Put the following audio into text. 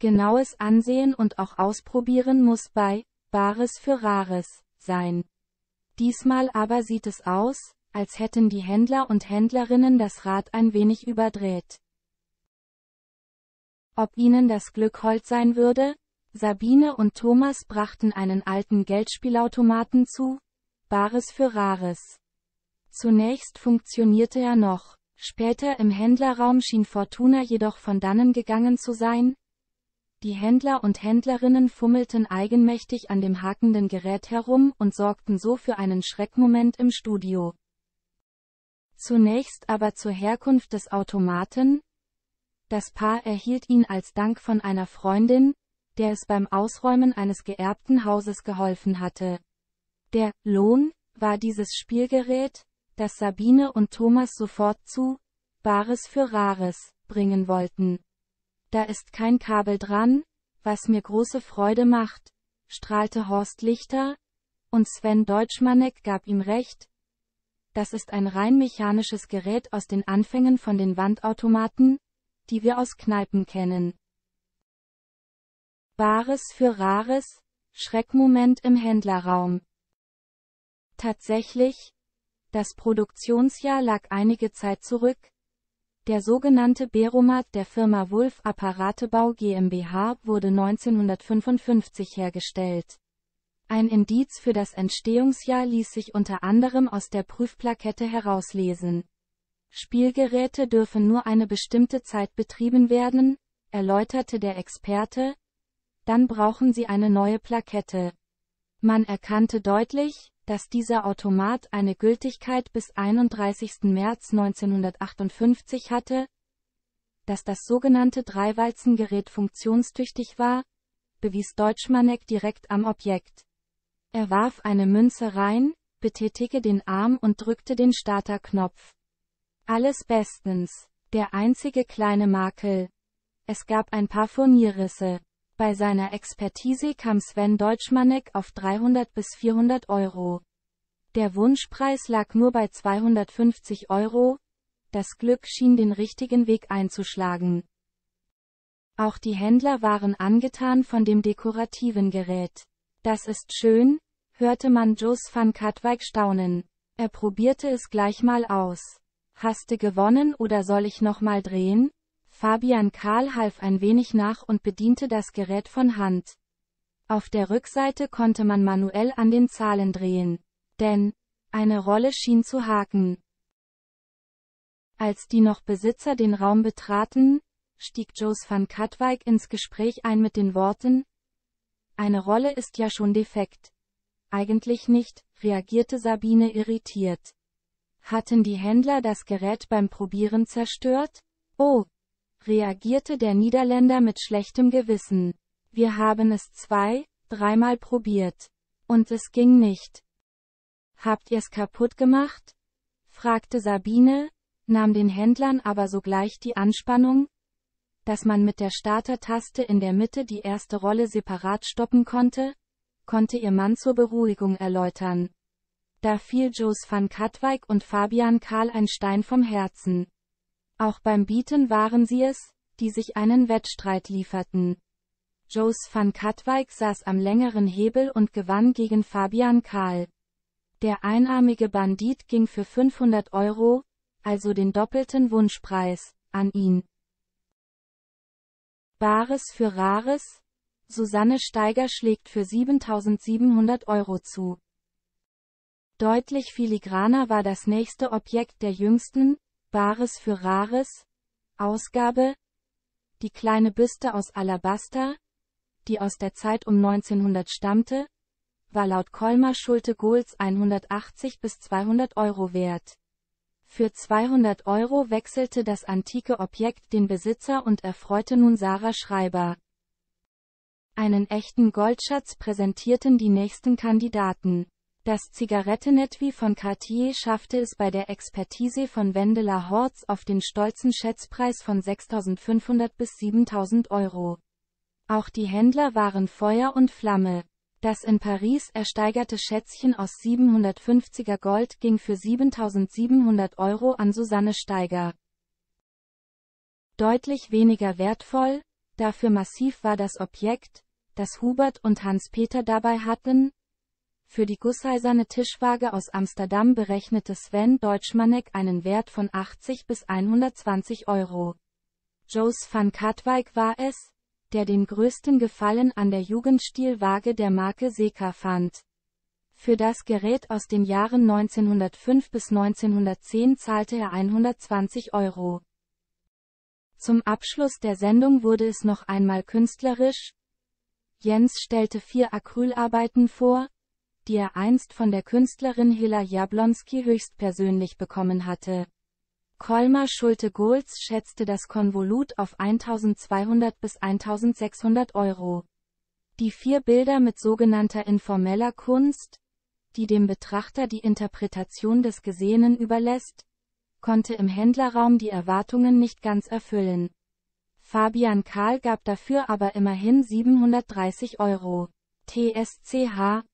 Genaues Ansehen und auch Ausprobieren muss bei Bares für Rares sein. Diesmal aber sieht es aus, als hätten die Händler und Händlerinnen das Rad ein wenig überdreht. Ob ihnen das Glück hold sein würde? Sabine und Thomas brachten einen alten Geldspielautomaten zu, Bares für Rares. Zunächst funktionierte er noch, später im Händlerraum schien Fortuna jedoch von dannen gegangen zu sein, die Händler und Händlerinnen fummelten eigenmächtig an dem hakenden Gerät herum und sorgten so für einen Schreckmoment im Studio. Zunächst aber zur Herkunft des Automaten. Das Paar erhielt ihn als Dank von einer Freundin, der es beim Ausräumen eines geerbten Hauses geholfen hatte. Der Lohn war dieses Spielgerät, das Sabine und Thomas sofort zu Bares für Rares bringen wollten. Da ist kein Kabel dran, was mir große Freude macht, strahlte Horst Lichter, und Sven Deutschmanek gab ihm recht. Das ist ein rein mechanisches Gerät aus den Anfängen von den Wandautomaten, die wir aus Kneipen kennen. Bares für Rares, Schreckmoment im Händlerraum. Tatsächlich, das Produktionsjahr lag einige Zeit zurück, der sogenannte Beromat der Firma Wulf Apparatebau GmbH wurde 1955 hergestellt. Ein Indiz für das Entstehungsjahr ließ sich unter anderem aus der Prüfplakette herauslesen. Spielgeräte dürfen nur eine bestimmte Zeit betrieben werden, erläuterte der Experte, dann brauchen sie eine neue Plakette. Man erkannte deutlich, dass dieser Automat eine Gültigkeit bis 31. März 1958 hatte, dass das sogenannte Dreiwalzengerät funktionstüchtig war, bewies Deutschmanek direkt am Objekt. Er warf eine Münze rein, betätige den Arm und drückte den Starterknopf. Alles bestens. Der einzige kleine Makel. Es gab ein paar Furnierrisse. Bei seiner Expertise kam Sven Deutschmanek auf 300 bis 400 Euro. Der Wunschpreis lag nur bei 250 Euro. Das Glück schien den richtigen Weg einzuschlagen. Auch die Händler waren angetan von dem dekorativen Gerät. Das ist schön, hörte man Jos van Katwijk staunen. Er probierte es gleich mal aus. Haste gewonnen oder soll ich nochmal drehen? Fabian Karl half ein wenig nach und bediente das Gerät von Hand. Auf der Rückseite konnte man manuell an den Zahlen drehen. Denn eine Rolle schien zu haken. Als die noch Besitzer den Raum betraten, stieg Jos van Katwijk ins Gespräch ein mit den Worten, eine Rolle ist ja schon defekt. Eigentlich nicht, reagierte Sabine irritiert. Hatten die Händler das Gerät beim Probieren zerstört? Oh, reagierte der Niederländer mit schlechtem Gewissen. Wir haben es zwei, dreimal probiert. Und es ging nicht. Habt ihr's kaputt gemacht? fragte Sabine, nahm den Händlern aber sogleich die Anspannung, dass man mit der Starter-Taste in der Mitte die erste Rolle separat stoppen konnte, konnte ihr Mann zur Beruhigung erläutern. Da fiel Jos van Katwijk und Fabian Karl ein Stein vom Herzen. Auch beim Bieten waren sie es, die sich einen Wettstreit lieferten. Joes van Katwijk saß am längeren Hebel und gewann gegen Fabian Karl. Der einarmige Bandit ging für 500 Euro, also den doppelten Wunschpreis, an ihn. Bares für Rares, Susanne Steiger schlägt für 7700 Euro zu. Deutlich filigraner war das nächste Objekt der jüngsten, Bares für Rares, Ausgabe, die kleine Büste aus Alabaster, die aus der Zeit um 1900 stammte, war laut Kolmar Schulte Gohls 180 bis 200 Euro wert. Für 200 Euro wechselte das antike Objekt den Besitzer und erfreute nun Sarah Schreiber. Einen echten Goldschatz präsentierten die nächsten Kandidaten. Das Zigarettenetui von Cartier schaffte es bei der Expertise von Wendela Hortz auf den stolzen Schätzpreis von 6.500 bis 7.000 Euro. Auch die Händler waren Feuer und Flamme. Das in Paris ersteigerte Schätzchen aus 750er Gold ging für 7.700 Euro an Susanne Steiger. Deutlich weniger wertvoll, dafür massiv war das Objekt, das Hubert und Hans-Peter dabei hatten, für die gusseiserne Tischwaage aus Amsterdam berechnete Sven Deutschmanek einen Wert von 80 bis 120 Euro. Joes van Katwijk war es, der den größten Gefallen an der Jugendstilwaage der Marke Seca fand. Für das Gerät aus den Jahren 1905 bis 1910 zahlte er 120 Euro. Zum Abschluss der Sendung wurde es noch einmal künstlerisch. Jens stellte vier Acrylarbeiten vor, die er einst von der Künstlerin Hilla Jablonski höchstpersönlich bekommen hatte. Kolmar Schulte Golz schätzte das Konvolut auf 1200 bis 1600 Euro. Die vier Bilder mit sogenannter informeller Kunst, die dem Betrachter die Interpretation des Gesehenen überlässt, konnte im Händlerraum die Erwartungen nicht ganz erfüllen. Fabian Karl gab dafür aber immerhin 730 Euro. TSCH,